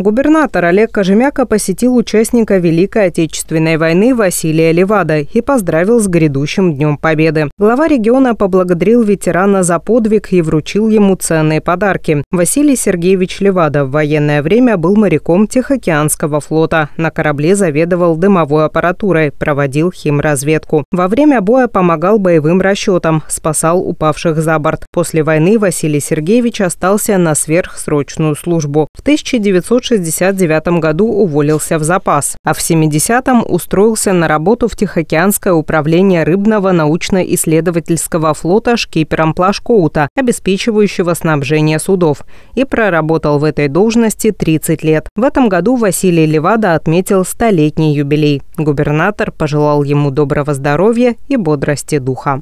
Губернатор Олег Кожемяка посетил участника Великой Отечественной войны Василия Левада и поздравил с грядущим Днем Победы. Глава региона поблагодарил ветерана за подвиг и вручил ему ценные подарки. Василий Сергеевич Левада в военное время был моряком Тихоокеанского флота. На корабле заведовал дымовой аппаратурой, проводил химразведку. Во время боя помогал боевым расчетам, спасал упавших за борт. После войны Василий Сергеевич остался на сверхсрочную службу. В 1900 1969 году уволился в запас, а в 70-м устроился на работу в Тихоокеанское управление рыбного научно-исследовательского флота шкипером Плашкоута, обеспечивающего снабжение судов, и проработал в этой должности 30 лет. В этом году Василий Левада отметил столетний юбилей. Губернатор пожелал ему доброго здоровья и бодрости духа.